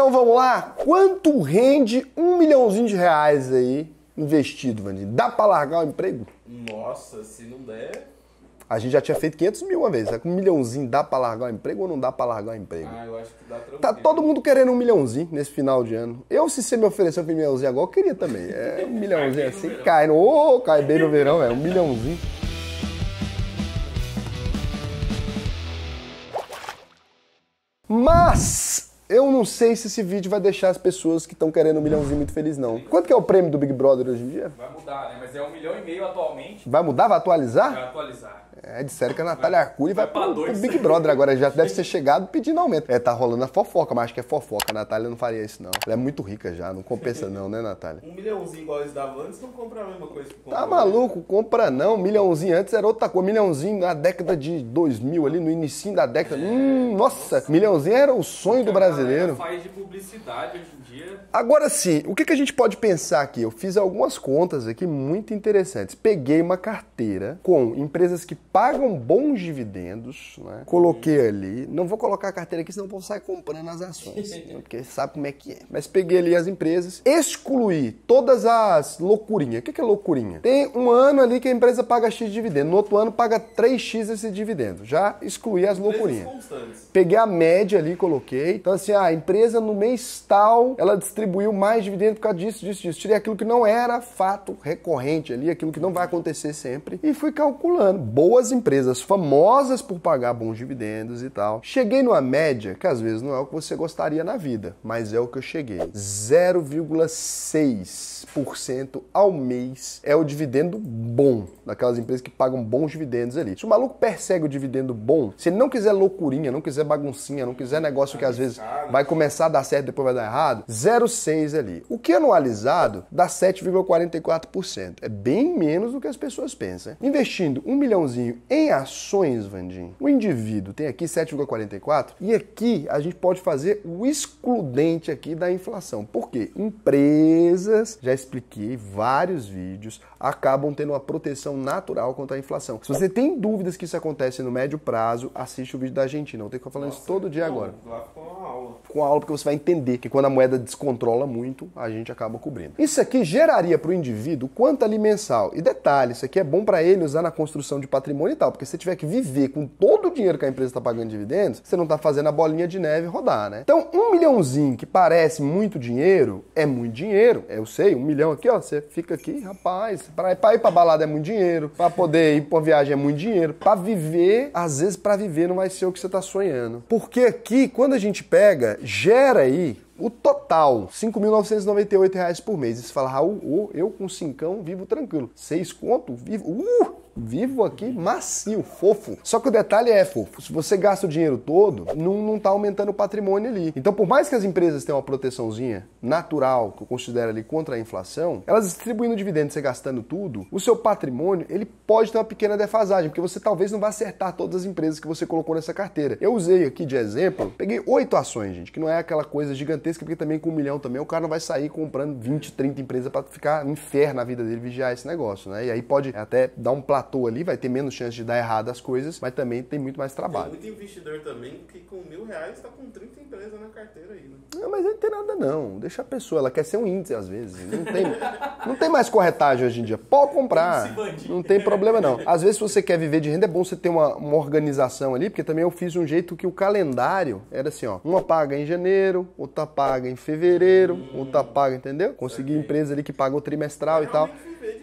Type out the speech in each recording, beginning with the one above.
Então vamos lá? Quanto rende um milhãozinho de reais aí investido, Vandinho? Dá pra largar o emprego? Nossa, se não der. A gente já tinha feito 500 mil uma vez. É com um milhãozinho dá pra largar o emprego ou não dá pra largar o emprego? Ah, eu acho que dá tá tranquilo. Tá todo mundo querendo um milhãozinho nesse final de ano. Eu, se você me ofereceu um milhãozinho agora, eu queria também. É, um milhãozinho assim, no cai no... Oh, cai bem no verão, é um milhãozinho. Mas eu não sei se esse vídeo vai deixar as pessoas que estão querendo um milhãozinho muito felizes não. Quanto que é o prêmio do Big Brother hoje em dia? Vai mudar, né? Mas é um milhão e meio atualmente. Vai mudar? Vai atualizar? Vai atualizar. É, disseram que a Natália Arcuri vai, vai pro, dois, pro Big Brother agora. Já deve ser chegado pedindo aumento. É, tá rolando a fofoca, mas acho que é fofoca. A Natália não faria isso, não. Ela é muito rica já, não compensa não, né, Natália? Um milhãozinho igual eles davam antes não compra a mesma coisa que Tá maluco? Compra não. Um milhãozinho antes era outra coisa. Um milhãozinho na década de 2000 ali, no início da década. É, hum, nossa. nossa. Milhãozinho era o sonho do brasileiro. faz de publicidade hoje em dia. Agora sim, o que, que a gente pode pensar aqui? Eu fiz algumas contas aqui muito interessantes. Peguei uma carteira com empresas que pagam bons dividendos, né? coloquei ali, não vou colocar a carteira aqui, senão o povo sai comprando as ações, né? porque sabe como é que é. Mas peguei ali as empresas, excluí todas as loucurinhas. O que é loucurinha? Tem um ano ali que a empresa paga X dividendo, no outro ano paga 3X esse dividendo. Já excluí as loucurinhas. Peguei a média ali, coloquei. Então assim, ah, a empresa no mês tal, ela distribuiu mais dividendo por causa disso, disso, disso. Tirei aquilo que não era fato recorrente ali, aquilo que não vai acontecer sempre e fui calculando. Boa boas empresas famosas por pagar bons dividendos e tal. Cheguei numa média que às vezes não é o que você gostaria na vida, mas é o que eu cheguei. 0,6% ao mês é o dividendo bom daquelas empresas que pagam bons dividendos ali. Se o maluco persegue o dividendo bom, se ele não quiser loucurinha, não quiser baguncinha, não quiser negócio que às vezes vai começar a dar certo depois vai dar errado, 0,6 ali. O que é anualizado dá 7,44%. É bem menos do que as pessoas pensam. Investindo um milhãozinho ganho em ações, Vandim, o indivíduo tem aqui 7,44 e aqui a gente pode fazer o excludente aqui da inflação. Por quê? Empresas, já expliquei vários vídeos, acabam tendo uma proteção natural contra a inflação. Se você tem dúvidas que isso acontece no médio prazo, assiste o vídeo da Argentina. Eu tenho que ficar falando Nossa, isso todo dia agora. com aula. Com a aula, porque você vai entender que quando a moeda descontrola muito, a gente acaba cobrindo. Isso aqui geraria para o indivíduo quanto ali mensal. E detalhe, isso aqui é bom para ele usar na construção de patrimônio patrimônio e tal. Porque se você tiver que viver com todo o dinheiro que a empresa está pagando dividendos, você não está fazendo a bolinha de neve rodar, né? Então, um milhãozinho que parece muito dinheiro, é muito dinheiro. Eu sei, um milhão aqui, ó, você fica aqui, rapaz, para ir para balada é muito dinheiro, para poder ir para viagem é muito dinheiro, para viver, às vezes para viver não vai ser o que você está sonhando. Porque aqui, quando a gente pega, gera aí o total, R$ reais por mês. E você fala, Raul, eu com cincão vivo tranquilo. Seis conto, vivo... Uh! vivo aqui, macio, fofo. Só que o detalhe é, fofo, se você gasta o dinheiro todo, não, não tá aumentando o patrimônio ali. Então, por mais que as empresas tenham uma proteçãozinha natural, que eu considero ali contra a inflação, elas distribuindo dividendos, você gastando tudo, o seu patrimônio, ele pode ter uma pequena defasagem, porque você talvez não vá acertar todas as empresas que você colocou nessa carteira. Eu usei aqui de exemplo, peguei oito ações, gente, que não é aquela coisa gigantesca, porque também com um milhão também o cara não vai sair comprando 20, 30 empresas para ficar um inferno na vida dele vigiar esse negócio, né? E aí pode até dar um platô ali, vai ter menos chance de dar errado as coisas, mas também tem muito mais trabalho. Tem muito investidor também que com mil reais está com 30 empresas na carteira aí, né? Não, mas não tem nada não. Deixa a pessoa, ela quer ser um índice às vezes. Não tem, não tem mais corretagem hoje em dia. Pode comprar. Não tem problema não. Às vezes se você quer viver de renda, é bom você ter uma, uma organização ali, porque também eu fiz um jeito que o calendário era assim, ó. Uma paga em janeiro, outra paga em fevereiro, hum. outra paga, entendeu? Consegui empresa ali que pagou trimestral e tal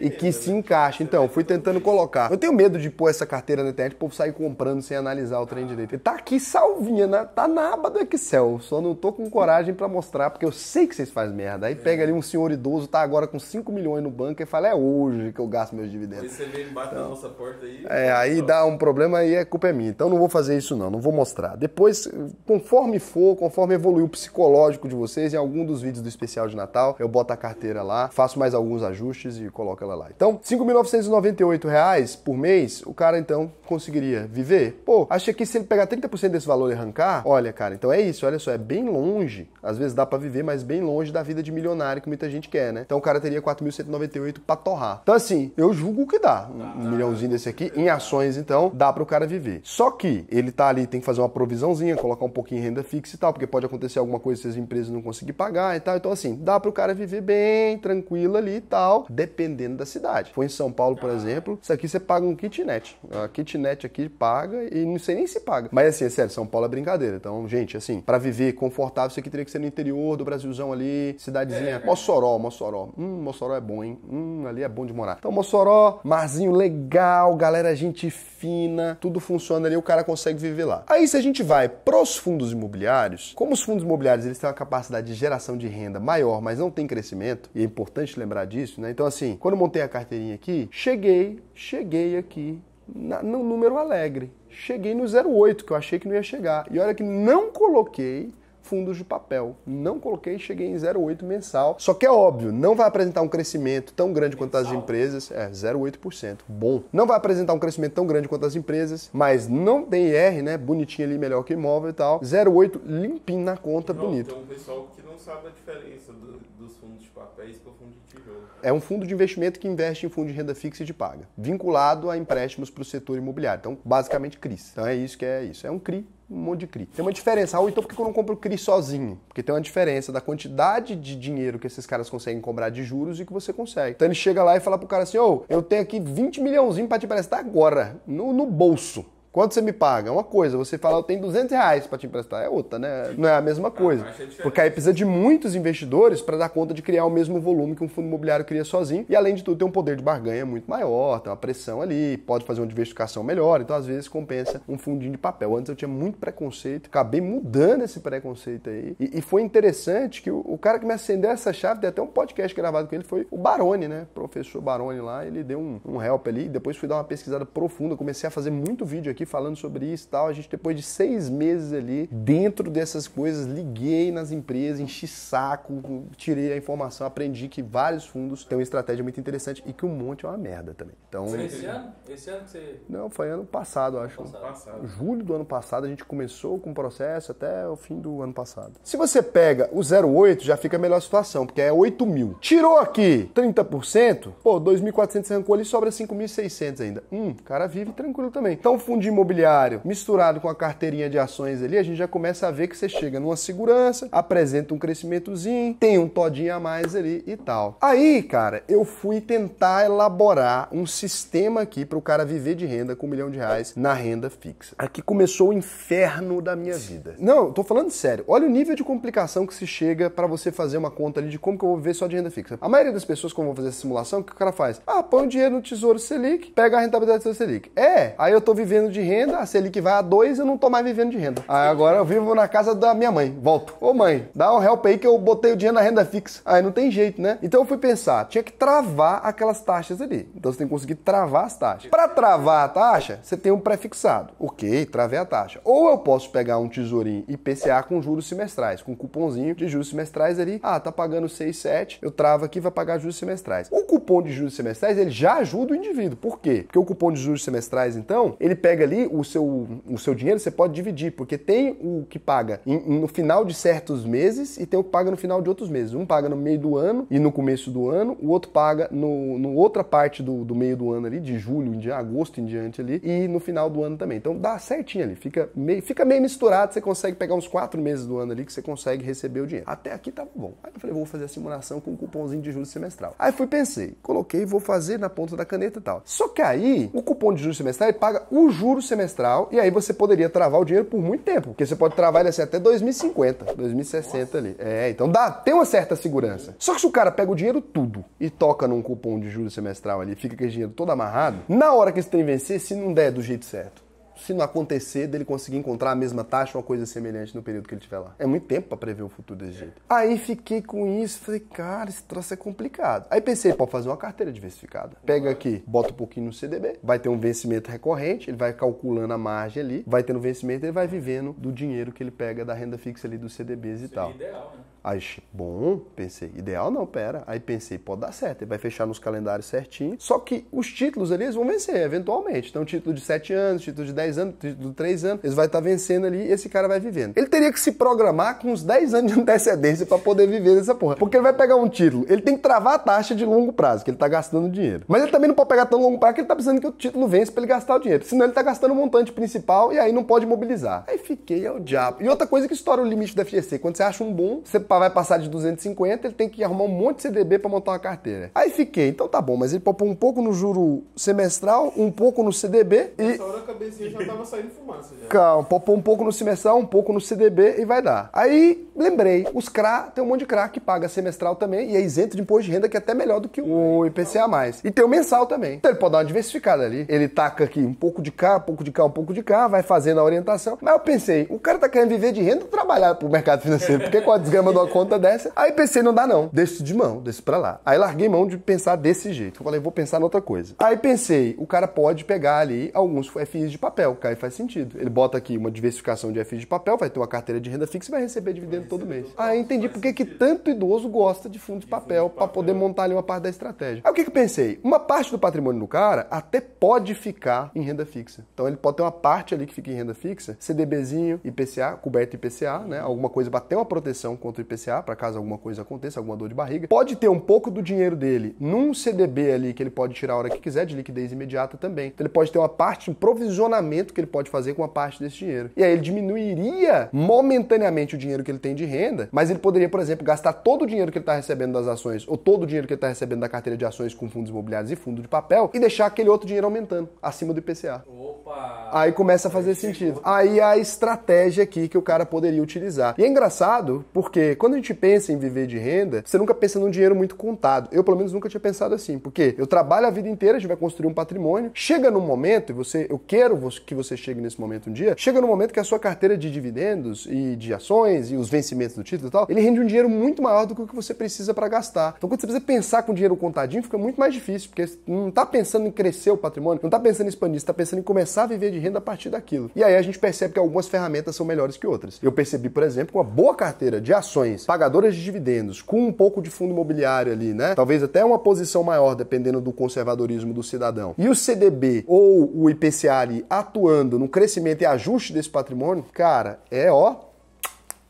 e que se encaixa Então, fui tentando colocar. Eu tenho medo de pôr essa carteira na internet e o povo sair comprando sem analisar o trem direito. E tá aqui salvinha, né tá na aba do Excel. Só não tô com coragem para mostrar, porque eu sei que vocês fazem merda. Aí é. pega ali um senhor idoso, tá agora com 5 milhões no banco e fala, é hoje que eu gasto meus dividendos. Aí você vem embaixo então, na nossa porta aí. É, aí dá um problema e a é culpa é minha. Então não vou fazer isso não, não vou mostrar. Depois, conforme for, conforme evoluiu o psicológico de vocês, em algum dos vídeos do especial de Natal, eu boto a carteira lá, faço mais alguns ajustes e coloco aquela lá. Então, R$ 5.998 por mês, o cara então conseguiria viver? Pô, acha que se ele pegar 30% desse valor e arrancar, olha, cara, então é isso, olha só, é bem longe. Às vezes dá para viver, mas bem longe da vida de milionário que muita gente quer, né? Então o cara teria 4.198 para torrar. Então, assim, eu julgo que dá. Um ah. milhãozinho desse aqui, em ações, então, dá para o cara viver. Só que ele tá ali, tem que fazer uma provisãozinha, colocar um pouquinho em renda fixa e tal, porque pode acontecer alguma coisa se as empresas não conseguirem pagar e tal. Então, assim, dá para o cara viver bem, tranquilo ali e tal, dependendo dependendo da cidade. Foi em São Paulo, por ah. exemplo, isso aqui você paga um kitnet. A kitnet aqui paga e não sei nem se paga. Mas assim, é sério, São Paulo é brincadeira. Então, gente, assim, para viver confortável, isso aqui teria que ser no interior do Brasilzão ali, cidadezinha. É. Mossoró, Mossoró. Hum, Mossoró é bom, hein? Hum, ali é bom de morar. Então, Mossoró, marzinho legal, galera, gente fina, tudo funciona ali, o cara consegue viver lá. Aí, se a gente vai pros fundos imobiliários, como os fundos imobiliários eles têm uma capacidade de geração de renda maior, mas não tem crescimento, e é importante lembrar disso, né? Então, assim, quando montei a carteirinha aqui, cheguei, cheguei aqui na, no número alegre. Cheguei no 08, que eu achei que não ia chegar. E olha que não coloquei fundos de papel. Não coloquei e cheguei em 0,8 mensal. Só que é óbvio, não vai apresentar um crescimento tão grande quanto as empresas. É, 0,8%. Bom. Não vai apresentar um crescimento tão grande quanto as empresas, mas não tem IR, né? Bonitinho ali, melhor que imóvel e tal. 0,8 limpinho na conta, não, bonito. Tem um pessoal que não sabe a diferença do, dos fundos de papéis para o fundo de tijolo. É um fundo de investimento que investe em fundo de renda fixa e de paga, vinculado a empréstimos para o setor imobiliário. Então, basicamente, CRIs. Então, é isso que é isso. É um CRI um monte de CRI. Tem uma diferença, Ah, então por que eu não compro CRI sozinho? Porque tem uma diferença da quantidade de dinheiro que esses caras conseguem cobrar de juros e que você consegue. Então ele chega lá e fala pro cara assim, ô, oh, eu tenho aqui 20 milhãozinho para te prestar agora, no, no bolso. Quanto você me paga? É uma coisa. Você fala, eu tenho 200 reais para te emprestar. É outra, né? Não é a mesma ah, coisa. É Porque aí precisa de muitos investidores para dar conta de criar o mesmo volume que um fundo imobiliário cria sozinho. E além de tudo, tem um poder de barganha muito maior, tem uma pressão ali, pode fazer uma diversificação melhor. Então, às vezes, compensa um fundinho de papel. Antes eu tinha muito preconceito, acabei mudando esse preconceito aí. E, e foi interessante que o, o, cara que me acendeu essa chave, tem até um podcast gravado com ele, foi o Barone, né? O professor Barone lá. Ele deu um, um help ali. Depois fui dar uma pesquisada profunda, comecei a fazer muito vídeo aqui falando sobre isso e tal. A gente, depois de seis meses ali, dentro dessas coisas, liguei nas empresas, enchi saco, tirei a informação, aprendi que vários fundos têm uma estratégia muito interessante e que um monte é uma merda também. Então, esse ano? Esse ano que você. Não, foi ano passado, acho. Ano passado. Julho do ano passado, a gente começou com o processo até o fim do ano passado. Se você pega o 08, já fica a melhor situação, porque é 8 mil. Tirou aqui 30%, pô, 2.400 arrancou ali, sobra 5.600 ainda. Hum, cara vive tranquilo também. Então, fundi de imobiliário misturado com a carteirinha de ações ali, a gente já começa a ver que você chega numa segurança, apresenta um crescimentozinho, tem um todinho a mais ali e tal. Aí, cara, eu fui tentar elaborar um sistema aqui para o cara viver de renda com um milhão de reais na renda fixa. Aqui começou o inferno da minha vida. Não, tô falando sério. Olha o nível de complicação que se chega para você fazer uma conta ali de como que eu vou viver só de renda fixa. A maioria das pessoas, quando vão fazer essa simulação, o que o cara faz? Ah, põe o dinheiro no Tesouro Selic, pega a rentabilidade do Tesouro Selic. É, aí eu tô vivendo de de renda, a Selic vai a 2, eu não tô mais vivendo de renda. Aí agora eu vivo na casa da minha mãe. Volto. Ô mãe, dá um help aí que eu botei o dinheiro na renda fixa. Aí não tem jeito, né? Então eu fui pensar, tinha que travar aquelas taxas ali. Então você tem que conseguir travar as taxas. Para travar a taxa, você tem um prefixado. Ok, travei a taxa. Ou eu posso pegar um tesourinho IPCA com juros semestrais, com cupomzinho de juros semestrais ali. Ah, tá pagando 6, 7, eu travo aqui vai pagar juros semestrais. O cupom de juros semestrais, ele já ajuda o indivíduo. Por quê? Porque o cupom de juros semestrais, então, ele pega ali o seu, o seu dinheiro você pode dividir, porque tem o que paga no final de certos meses e tem o que paga no final de outros meses. Um paga no meio do ano e no começo do ano, o outro paga no, no outra parte do, do meio do ano ali, de julho, de agosto em diante ali, e no final do ano também. Então dá certinho ali, fica meio, fica meio misturado, você consegue pegar uns quatro meses do ano ali que você consegue receber o dinheiro. Até aqui tá bom. Aí eu falei, vou fazer a simulação com um cupomzinho de juros semestral. Aí fui, pensei, coloquei, vou fazer na ponta da caneta e tal. Só que aí, o cupom de juros semestral ele paga o juro semestral e aí você poderia travar o dinheiro por muito tempo, porque você pode travar ele assim até 2050, 2060 Nossa. ali. É, então dá, tem uma certa segurança. Só que se o cara pega o dinheiro tudo e toca num cupom de juros semestral ali, fica com esse dinheiro todo amarrado, na hora que esse trem vencer, se não der do jeito certo, se não acontecer, dele conseguir encontrar a mesma taxa ou uma coisa semelhante no período que ele tiver lá. É muito tempo para prever o futuro desse jeito. Aí fiquei com isso, falei, cara, esse troço é complicado. Aí pensei, pode fazer uma carteira diversificada. Pega aqui, bota um pouquinho no CDB, vai ter um vencimento recorrente, ele vai calculando a margem ali, vai tendo vencimento, ele vai vivendo do dinheiro que ele pega da renda fixa ali dos CDBs e Seria tal. Ideal, né? Aí, bom, pensei, ideal não, pera. Aí pensei, pode dar certo, ele vai fechar nos calendários certinho. Só que os títulos ali, eles vão vencer, eventualmente. Então, título de 7 anos, título de 10 anos, título de 3 anos, eles vai estar tá vencendo ali e esse cara vai vivendo. Ele teria que se programar com uns 10 anos de antecedência para poder viver dessa porra. Porque ele vai pegar um título, ele tem que travar a taxa de longo prazo, que ele tá gastando dinheiro. Mas ele também não pode pegar tão longo prazo que ele tá precisando que o título vence para ele gastar o dinheiro. Senão ele tá gastando o montante principal e aí não pode mobilizar. Aí fiquei ao é diabo. E outra coisa que estoura o limite da FGC, quando você acha um bom, você paga ela vai passar de 250, ele tem que arrumar um monte de CDB para montar uma carteira. Aí fiquei, então tá bom, mas ele poupou um pouco no juro semestral, um pouco no CDB e... Nessa hora a cabecinha já tava saindo fumaça já. Calma, poupou um pouco no semestral, um pouco no CDB e vai dar. Aí Lembrei, os CRA, tem um monte de CRA que paga semestral também e é isento de imposto de renda, que é até melhor do que o IPCA. E tem o mensal também. Então ele pode dar uma diversificada ali. Ele taca aqui um pouco de cá, um pouco de cá, um pouco de cá, vai fazendo a orientação. Mas eu pensei, o cara tá querendo viver de renda ou trabalhar pro mercado financeiro? Porque com a desgrama de uma conta dessa. Aí pensei, não dá não. Deixo de mão, deixo pra lá. Aí larguei mão de pensar desse jeito. Eu falei, vou pensar noutra coisa. Aí pensei, o cara pode pegar ali alguns FIs de papel, que aí faz sentido. Ele bota aqui uma diversificação de FIs de papel, vai ter uma carteira de renda fixa e vai receber dividendo todo mês. Ah, entendi por que tanto idoso gosta de fundo de papel para poder montar ali uma parte da estratégia. Aí o que, que pensei? Uma parte do patrimônio do cara até pode ficar em renda fixa. Então ele pode ter uma parte ali que fica em renda fixa, CDBzinho, IPCA, coberto IPCA, né? Alguma coisa para ter uma proteção contra o IPCA, para caso alguma coisa aconteça, alguma dor de barriga. Pode ter um pouco do dinheiro dele num CDB ali que ele pode tirar a hora que quiser, de liquidez imediata também. Então ele pode ter uma parte, um provisionamento que ele pode fazer com uma parte desse dinheiro. E aí ele diminuiria momentaneamente o dinheiro que ele tem de renda, mas ele poderia, por exemplo, gastar todo o dinheiro que ele está recebendo das ações ou todo o dinheiro que ele está recebendo da carteira de ações com fundos imobiliários e fundo de papel e deixar aquele outro dinheiro aumentando acima do IPCA. Opa! Aí começa a fazer sentido. Aí é a estratégia aqui que o cara poderia utilizar. E é engraçado porque quando a gente pensa em viver de renda, você nunca pensa num dinheiro muito contado. Eu, pelo menos, nunca tinha pensado assim, porque eu trabalho a vida inteira, a gente vai construir um patrimônio, chega num momento, e você, eu quero que você chegue nesse momento um dia, chega no momento que a sua carteira de dividendos e de ações e os vencimentos vencimentos do título e tal, ele rende um dinheiro muito maior do que o que você precisa para gastar. Então, quando você precisa pensar com dinheiro contadinho, fica muito mais difícil, porque não está pensando em crescer o patrimônio, não está pensando em expandir, está pensando em começar a viver de renda a partir daquilo. E aí a gente percebe que algumas ferramentas são melhores que outras. Eu percebi, por exemplo, com uma boa carteira de ações, pagadoras de dividendos, com um pouco de fundo imobiliário ali, né? Talvez até uma posição maior, dependendo do conservadorismo do cidadão. E o CDB ou o IPCA ali atuando no crescimento e ajuste desse patrimônio, cara, é ó,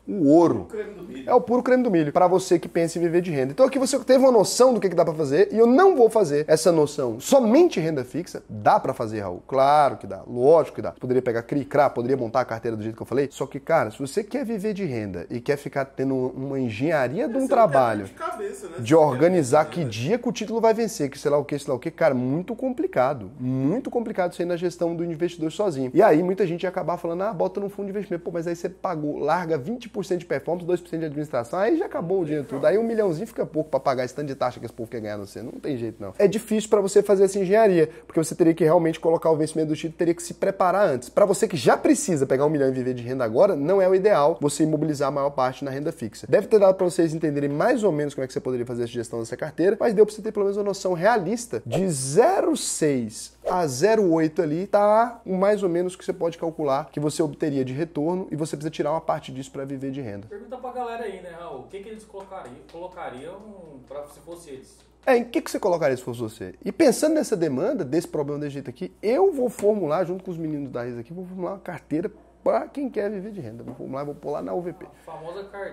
o ouro. O é o puro creme do milho para você que pensa em viver de renda. Então aqui você teve uma noção do que, que dá para fazer e eu não vou fazer essa noção. Somente renda fixa dá para fazer, Raul. Claro que dá, lógico que dá. Poderia pegar CRI, CRA, poderia montar a carteira do jeito que eu falei. Só que, cara, se você quer viver de renda e quer ficar tendo uma engenharia de um é trabalho de, cabeça, né? de é organizar que dia que o título vai vencer, que sei lá o que, sei lá o que, cara, muito complicado. Muito complicado isso aí na gestão do investidor sozinho. E aí muita gente ia acabar falando, ah, bota no fundo de investimento. Pô, mas aí você pagou, larga 20% 5% de performance, 2% de administração, aí já acabou o dinheiro tudo. Aí um milhãozinho fica pouco para pagar esse tanto de taxa que esse povo quer ganhar você. Não tem jeito, não. É difícil para você fazer essa engenharia, porque você teria que realmente colocar o vencimento do título, teria que se preparar antes. Para você que já precisa pegar um milhão e viver de renda agora, não é o ideal você imobilizar a maior parte na renda fixa. Deve ter dado para vocês entenderem mais ou menos como é que você poderia fazer a gestão dessa carteira, mas deu para você ter pelo menos uma noção realista de 0,6 a 0,8 ali, tá mais ou menos que você pode calcular que você obteria de retorno e você precisa tirar uma parte disso para viver viver de renda. Pergunta pra galera aí, né? Ah, o que, que eles colocariam, colocariam pra, se fosse eles? É, em que, que você colocaria se fosse você? E pensando nessa demanda, desse problema desse jeito aqui, eu vou formular, junto com os meninos da Risa aqui, vou formular uma carteira para quem quer viver de renda. Vamos lá, vou pular na UVP.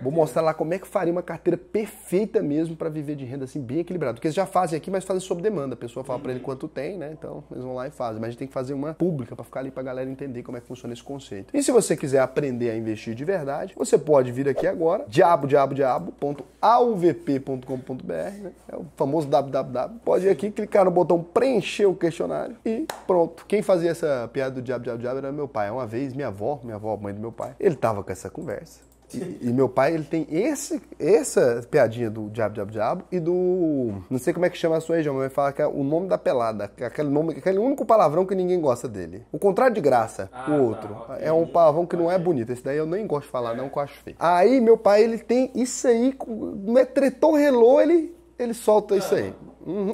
Vou mostrar lá como é que faria uma carteira perfeita mesmo para viver de renda assim bem equilibrado. Porque eles já fazem aqui, mas fazem sob demanda. A pessoa fala para ele uhum. quanto tem, né? Então eles vão lá e fazem. Mas a gente tem que fazer uma pública para ficar ali para a galera entender como é que funciona esse conceito. E se você quiser aprender a investir de verdade, você pode vir aqui agora, diabo, diabo, diabo.avp.com.br, né? É o famoso www. Pode ir aqui, clicar no botão preencher o questionário e pronto. Quem fazia essa piada do diabo, diabo, diabo era meu pai. Uma vez minha avó minha avó, mãe do meu pai. Ele tava com essa conversa. E, e, meu pai, ele tem esse, essa piadinha do diabo, diabo, diabo e do. Não sei como é que chama a sua região, mas fala que é o nome da pelada, é aquele, nome, aquele único palavrão que ninguém gosta dele. O contrário de graça, ah, o tá, outro. Tá, É um palavrão que não é bonito. Esse daí eu nem gosto de falar, é. não, que eu acho feio. Aí meu pai, ele tem isso aí, não é tretou, relou, ele, ele solta isso aí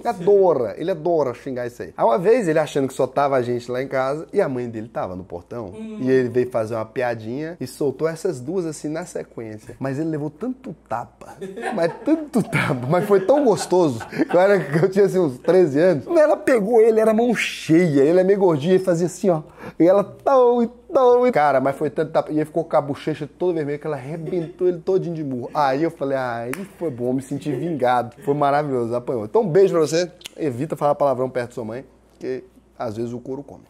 adora, uhum, é ele adora é xingar isso aí. Aí uma vez ele achando que só tava a gente lá em casa e a mãe dele tava no portão. Hum. E ele veio fazer uma piadinha e soltou essas duas assim na sequência. Mas ele levou tanto tapa, mas tanto tapa, mas foi tão gostoso. Eu, era, eu tinha assim uns 13 anos. Ela pegou ele, era mão cheia, ele é meio gordinho e fazia assim, ó. E ela tão não, cara, mas foi tanto tapa. E ele ficou com a bochecha toda vermelha que ela arrebentou ele todinho de murro. Aí eu falei, ah, isso foi bom, me senti vingado. Foi maravilhoso, apanhou. Então, beijo beijo pra você. Evita falar palavrão perto da sua mãe, porque às vezes o couro come.